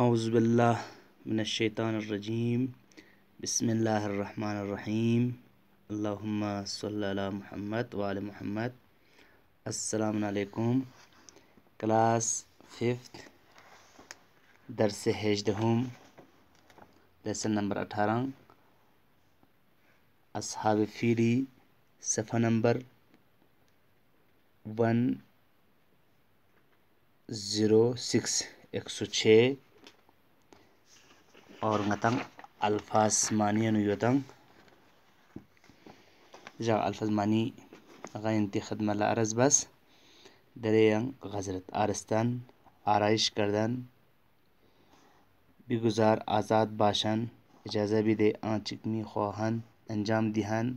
अज़बिल्लाशैतरजीम बसमीम महमद वाल Mahmad अलकुम class fifth दरस हजदहम लेसन नंबर अठारह असहाब फीरी सफ़ा नंबर वन ज़ीरो सिक्स एक सौ छः ᱚᱨnghatang alphas mani anu yodang ja alphas mani aga inti khidmala araz bas دريان غزرت آرستان آرائش کردن بگذار آزاد باشن اجازه بده آنچک می خواهند انجام دهند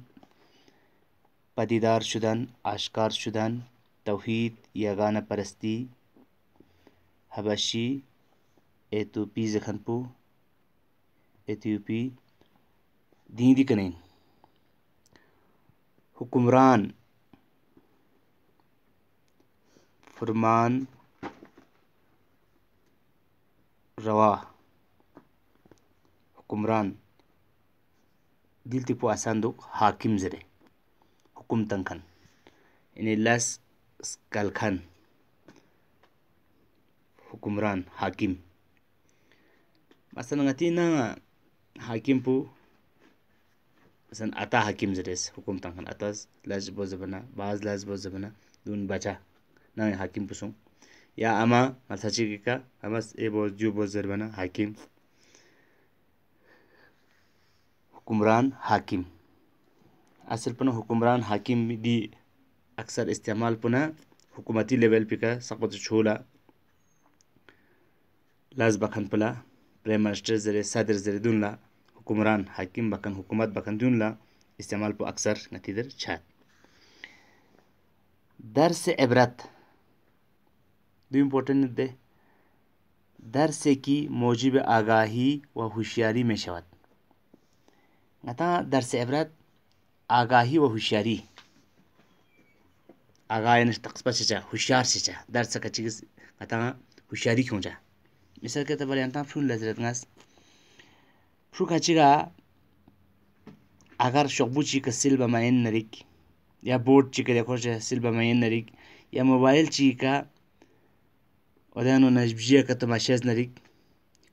پدیدار شدن آشکار شدن توحید یگانه پرستی حبشی اتوپی زخنپو एथioपी di कनेन hukumran फरमान rawa hukumran dilti po hakim zire hukum tangkan, ini las skalkan hukumran hakim nangati na hakim san ata hakim zedes hukum tangkan atas laj bozabana baz laj bozabana dun bacha na hakim pusung ya ama mathachi ka amas e boz ju bozabana hakim हुक्मरान हाकिम असल पुनः हुक्मरान हाकिम दी अक्सर इस्तेमाल पुनः हुकूमती लेवल पे का सकत छोला लाजबा खनपला प्रेम मिनिस्टर जरे सदर जरे दुनला हुकुमरान हाकिम बकन हुकूमत बाखन ला इस्तेमाल पो अक्सर नतीदर छात दर से एबरत दो इम्पोर्टेंट दे दर से की मौजिब आगाही व होशियारी में शवत गता दर से एबरत आगाही व होशियारी आगा तकसबा से चा होशियार से चा दर से कची गता होशियारी क्यों जा मिसल के तब यहाँ फूल लजरत गास shu kachiga agar shokbu chika silba mayen narik ya board chika dekho cha silba mayen narik ya mobile chika odayano najbjiya kato mashaz narik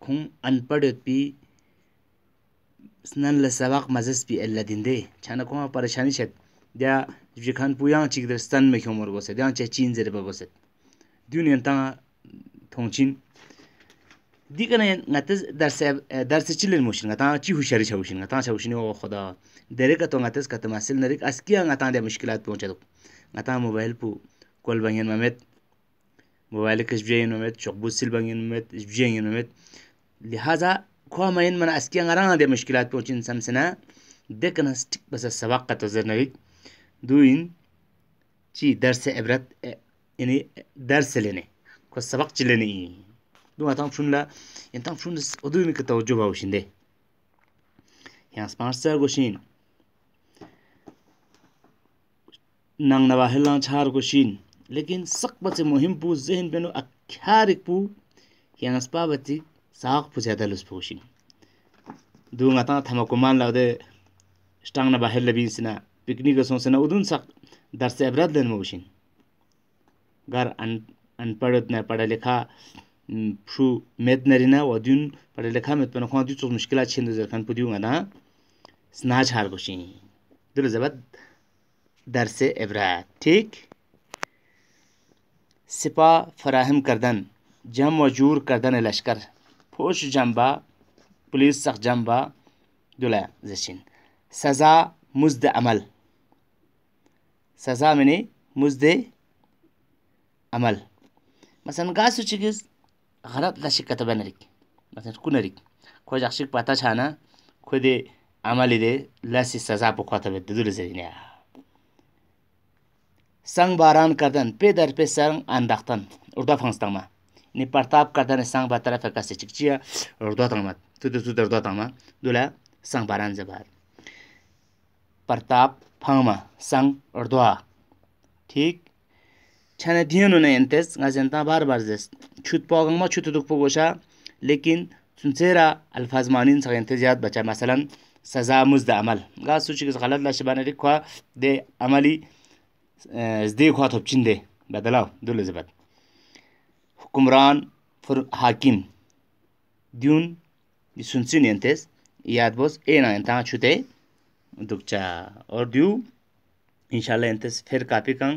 khun anpadot pi snan la sabak mazas pi ella dinde chana kuma parashani chet ya jibji khan puyang chik dar stan me khyomor goset yang cha chin zere ba thongchin دیگه نتیز درس درس چی لیل موشین گتان چی هوشیاری چوشین گتان چوشین او خدا دره گتو نتیز کت مسل نریک از کیا گتان ده مشکلات پونچه دو گتان موبایل پو کل بنگین ممت موبایل کش بیین ممت چوک بو سیل بنگین ممت بیین ممت لہذا کو مین من از کیا گران ده مشکلات پونچین سمسنا دکن استک بس سبق قط زرنویک دوین چی درس عبرت یعنی درس لینه کو سبق چلنی dunga tang chun la yin tang chun dis odo yin kata wajoo babu shinde yin spanar tsar go shin nang naba hilang chaar go shin lekin sakba tse muhim pu zihin penu akhyarik pu yin spa bati saak pu zyada lus pu shin dunga tang thama kuman la wade shtang naba hilang bin sina piknik ga sina udun sak darse abrad len gar anpadat na pada şu metnerine ve dün paralelika metpene khan dü çok müşkila çinde zerkan pudi unga da sınav çar goşi. Dil zebat درس عبرت ٹھیک سپا فراہم کردن جمع و جور کردن لشکر پوش جنبا پلیس سخ جنبا دولا زشین سزا مزد عمل سزا منی مزد عمل مثلا گاسو چیز غلط لا شك تبنرك مثلا كونرك كوجا شك باتاش هانا كودي عملي دي لاسي سزا بكوتا بددول زينيا سنگ باران کردن پی در پی سرنگ انداختن اردا فنستما نی پرتاب کردن سنگ به طرف کسی چکچیا اردا تلمد تو در تو در اردا تلمد دولا سنگ باران زبار پرتاب فنما سنگ اردا ٹھیک chana diyonu ona entes nga senta bar bar zes chut pogong ma chut koşa, pogosha lekin sunsera alfaz manin sa entes yad bacha masalan saza muzda amal Gaz suchi giz galat la shibana dik kwa de amali eh, zde kwa top chinde badalaw dole zabat hukumran fur hakim diyun sunsin entes yad bos ena enta chute dukça, और due इंशाल्लाह इंतस फिर copy Kang